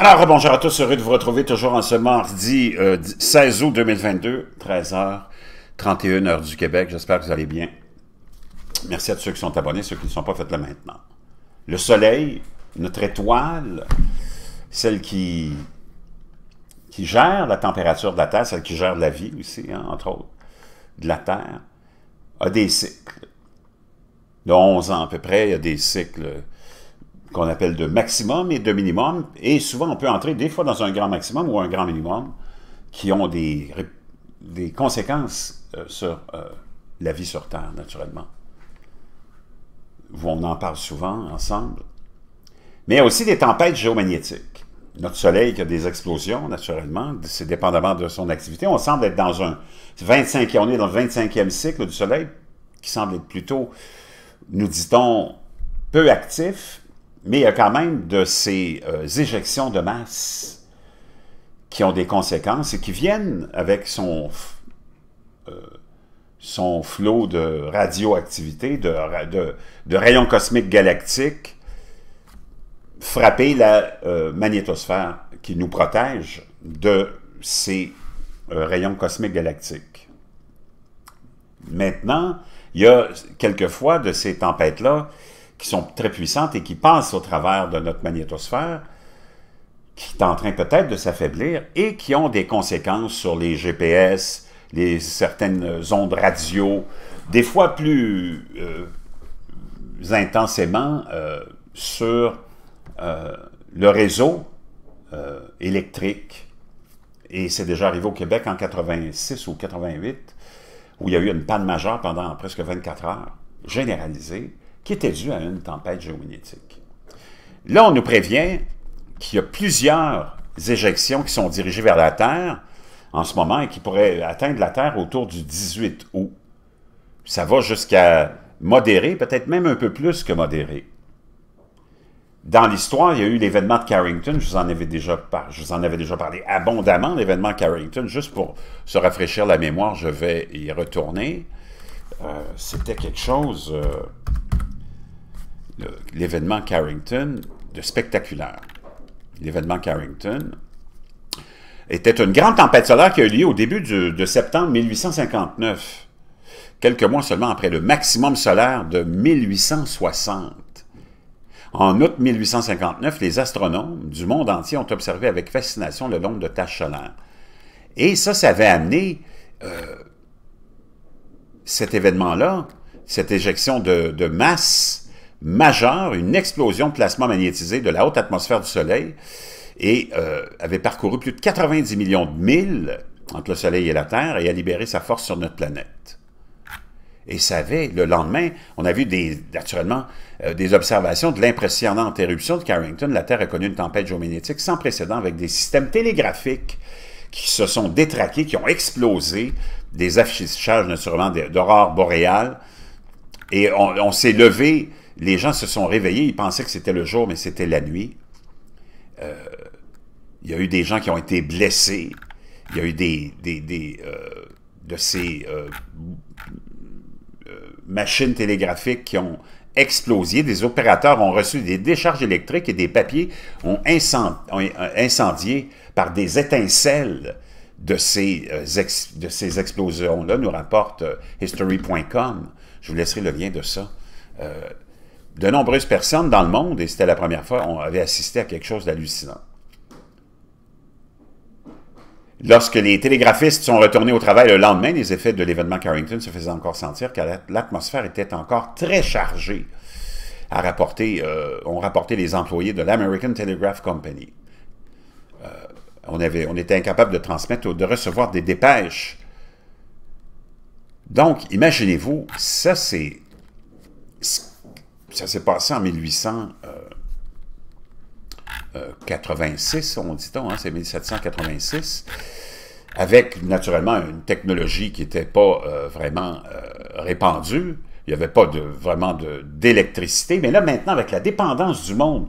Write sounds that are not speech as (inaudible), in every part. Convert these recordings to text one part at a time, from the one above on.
Alors, bonjour à tous, heureux de vous retrouver toujours en ce mardi 16 euh, août 2022, 13h, 31 heure du Québec. J'espère que vous allez bien. Merci à tous ceux qui sont abonnés, ceux qui ne sont pas, faits là maintenant. Le soleil, notre étoile, celle qui, qui gère la température de la Terre, celle qui gère la vie aussi, hein, entre autres, de la Terre, a des cycles. De 11 ans à peu près, il y a des cycles qu'on appelle de maximum et de minimum. Et souvent, on peut entrer des fois dans un grand maximum ou un grand minimum qui ont des, conséquences euh, sur euh, la vie sur Terre, naturellement. On en parle souvent ensemble. Mais il y a aussi des tempêtes géomagnétiques. Notre Soleil qui a des explosions, naturellement, c'est dépendamment de son activité. On semble être dans un 25e, on est dans le 25e cycle du Soleil, qui semble être plutôt, nous dit-on, peu actif, mais il y a quand même de ces euh, éjections de masse qui ont des conséquences et qui viennent avec son, euh, son flot de radioactivité, de, rayons cosmiques galactiques, frapper la euh, magnétosphère qui nous protège de ces rayons cosmiques galactiques. Maintenant, il y a quelquefois de ces tempêtes-là qui sont très puissantes et qui passent au travers de notre magnétosphère, qui est en train peut-être de s'affaiblir et qui ont des conséquences sur les GPS, les certaines ondes radio, des fois plus euh, intensément euh, sur euh, le réseau électrique. Et c'est déjà arrivé au Québec en 86 ou 88, où il y a eu une panne majeure pendant presque 24 heures, généralisée qui était dû à une tempête géomagnétique. Là, on nous prévient qu'il y a plusieurs éjections qui sont dirigées vers la Terre en ce moment et qui pourraient atteindre la Terre autour du 18 août. Ça va jusqu'à modérer, peut-être même un peu plus que modéré. Dans l'histoire, il y a eu l'événement de Carrington, je vous, en avais déjà parlé abondamment, l'événement Carrington, juste pour se rafraîchir la mémoire, je vais y retourner. Euh, c'était quelque chose... Euh, l'événement Carrington de spectaculaire. L'événement Carrington était une grande tempête solaire qui a eu lieu au début de septembre 1859, quelques mois seulement après le maximum solaire de 1860. En août 1859, les astronomes du monde entier ont observé avec fascination le nombre de taches solaires. Et ça, ça avait amené euh, cet événement-là, cette éjection de, de masse majeur, une explosion de plasma magnétisé de la haute atmosphère du Soleil, et euh, avait parcouru plus de 90 millions de milles entre le Soleil et la Terre et a libéré sa force sur notre planète. Et ça avait, le lendemain, on a vu naturellement euh, des observations de l'impressionnante éruption de Carrington. La Terre a connu une tempête géomagnétique sans précédent avec des systèmes télégraphiques qui se sont détraqués, qui ont explosé, des affichages naturellement d'aurores boréales. Et on s'est levé les gens se sont réveillés, ils pensaient que c'était le jour, mais c'était la nuit. Euh, il y a eu des gens qui ont été blessés. Il y a eu des, euh, de ces euh, machines télégraphiques qui ont explosé. Des opérateurs ont reçu des décharges électriques et des papiers ont, incendié par des étincelles de ces, ces explosions-là, nous rapporte history.com. Je vous laisserai le lien de ça de nombreuses personnes dans le monde, et c'était la première fois, on avait assisté à quelque chose d'hallucinant. Lorsque les télégraphistes sont retournés au travail le lendemain, les effets de l'événement Carrington se faisaient encore sentir car l'atmosphère était encore très chargée, à rapporter, euh, ont rapporté les employés de l'American Telegraph Company. Euh, on, avait, on était incapable de transmettre ou de recevoir des dépêches. Donc, imaginez-vous, ça c'est ça s'est passé en 1886, euh, euh, on dit-on, hein, c'est 1786, avec naturellement une technologie qui n'était pas euh, vraiment répandue. Il n'y avait pas de, vraiment d'électricité. Mais là, maintenant, avec la dépendance du monde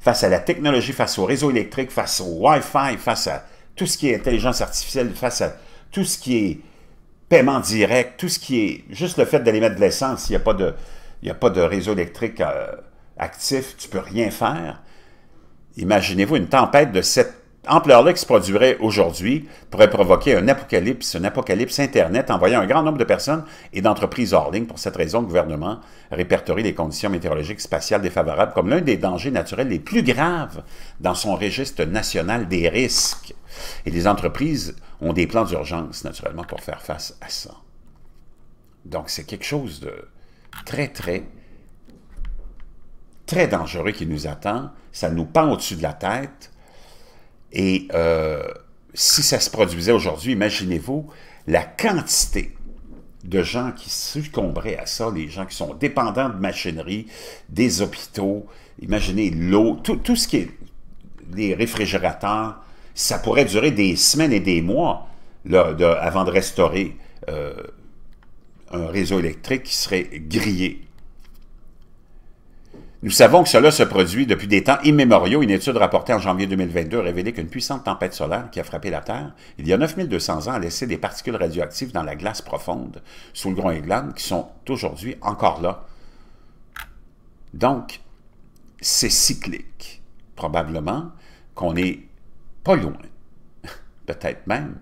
face à la technologie, face au réseau électrique, face au Wi-Fi, face à tout ce qui est intelligence artificielle, face à tout ce qui est paiement direct, tout ce qui est juste le fait d'aller mettre de l'essence, il n'y a pas de il n'y a pas de réseau électrique euh, actif, tu ne peux rien faire. Imaginez-vous une tempête de cette ampleur-là qui se produirait aujourd'hui pourrait provoquer un apocalypse, un apocalypse Internet envoyant un grand nombre de personnes et d'entreprises hors ligne. Pour cette raison, le gouvernement répertorie les conditions météorologiques spatiales défavorables comme l'un des dangers naturels les plus graves dans son registre national des risques. Et les entreprises ont des plans d'urgence, naturellement, pour faire face à ça. Donc, c'est quelque chose de très, très, très dangereux qui nous attend. Ça nous pend au-dessus de la tête. Et euh, si ça se produisait aujourd'hui, imaginez-vous la quantité de gens qui succomberaient à ça, les gens qui sont dépendants de machinerie, des hôpitaux, imaginez l'eau, tout, ce qui est les réfrigérateurs, ça pourrait durer des semaines et des mois avant de restaurer euh, un réseau électrique qui serait grillé. Nous savons que cela se produit depuis des temps immémoriaux. Une étude rapportée en janvier 2022 a révélé qu'une puissante tempête solaire qui a frappé la Terre il y a 9200 ans a laissé des particules radioactives dans la glace profonde sous le Groenland qui sont aujourd'hui encore là. Donc, c'est cyclique. Probablement qu'on n'est pas loin, (laughs) peut-être même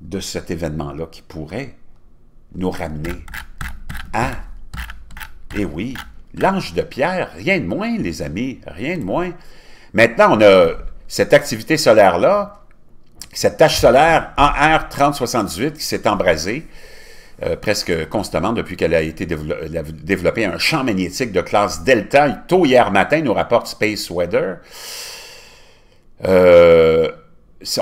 de cet événement-là qui pourrait nous ramener à, eh oui, l'ange de pierre, rien de moins, les amis, rien de moins. Maintenant, on a cette activité solaire-là, cette tâche solaire en R3078 qui s'est embrasée euh, presque constamment depuis qu'elle a été développée un champ magnétique de classe delta tôt hier matin, nous rapporte Space Weather. Euh,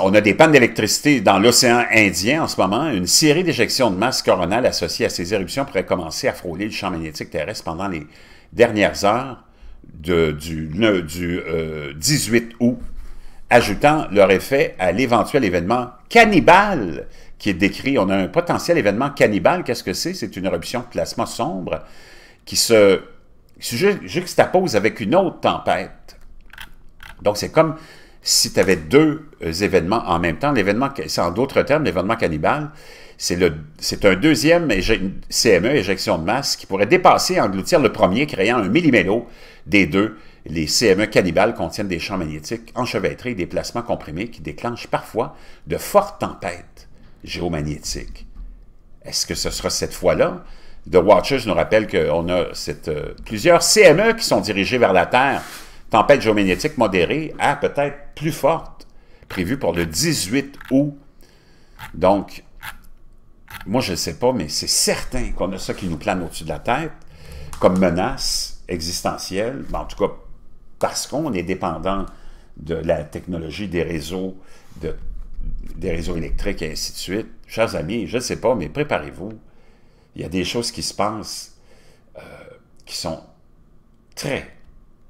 on a des pannes d'électricité dans l'océan Indien en ce moment. Une série d'éjections de masse coronale associées à ces éruptions pourrait commencer à frôler le champ magnétique terrestre pendant les dernières heures du, 18 euh, août, ajoutant leur effet à l'éventuel événement cannibale qui est décrit. On a un potentiel événement cannibale. Qu'est-ce que c'est? C'est une éruption de plasma sombre qui se juxtapose avec une autre tempête. Donc, c'est comme si tu avais deux euh, événements en même temps, l'événement, c'est en d'autres termes, l'événement cannibale, c'est un deuxième CME, e, éjection de masse, qui pourrait dépasser et engloutir le premier, créant un millimélo des deux. Les CME cannibales contiennent des champs magnétiques enchevêtrés et des placements comprimés qui déclenchent parfois de fortes tempêtes géomagnétiques. Est-ce que ce sera cette fois-là? The Watchers nous rappelle qu'on a euh, plusieurs CME qui sont dirigés vers la Terre tempête géomagnétique modérée à peut-être plus forte, prévue pour le 18 août. Donc, moi, je ne sais pas, mais c'est certain qu'on a ça qui nous plane au-dessus de la tête comme menace existentielle, ben, en tout cas parce qu'on est dépendant de la technologie des réseaux, des réseaux électriques et ainsi de suite. Chers amis, je ne sais pas, mais préparez-vous. Il y a des choses qui se passent euh, qui sont très,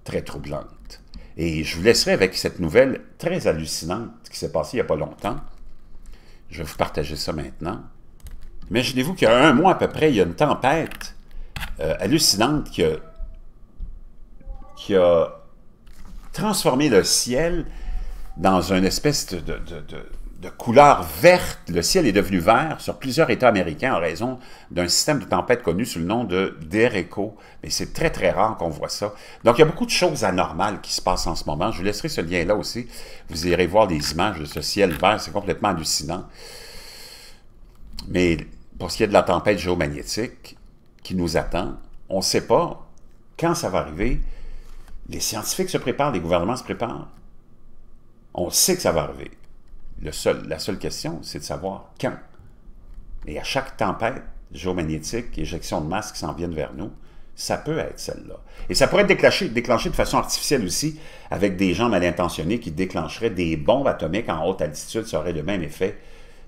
très troublante. Et je vous laisserai avec cette nouvelle très hallucinante qui s'est passée il n'y a pas longtemps. Je vais vous partager ça maintenant. Imaginez-vous qu'il y a un mois à peu près, il y a une tempête euh, hallucinante qui a, qui a transformé le ciel dans une espèce de, de couleur verte. Le ciel est devenu vert sur plusieurs États américains en raison d'un système de tempête connu sous le nom de Derecho. Mais c'est très, très rare qu'on voit ça. Donc, il y a beaucoup de choses anormales qui se passent en ce moment. Je vous laisserai ce lien-là aussi. Vous irez voir des images de ce ciel vert. C'est complètement hallucinant. Mais pour ce qui est de la tempête géomagnétique qui nous attend, on ne sait pas quand ça va arriver. Les scientifiques se préparent, les gouvernements se préparent. On sait que ça va arriver seul, la seule question, c'est de savoir quand. Et à chaque tempête géomagnétique, éjection de masse qui s'en viennent vers nous, ça peut être celle-là. Et ça pourrait être déclenché, déclenché de façon artificielle aussi, avec des gens mal intentionnés qui déclencheraient des bombes atomiques en haute altitude, ça aurait le même effet,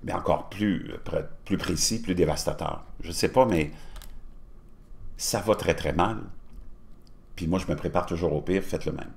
mais encore plus, euh, plus précis, plus dévastateur. Je ne sais pas, mais ça va très très mal. Puis moi, je me prépare toujours au pire, faites le même.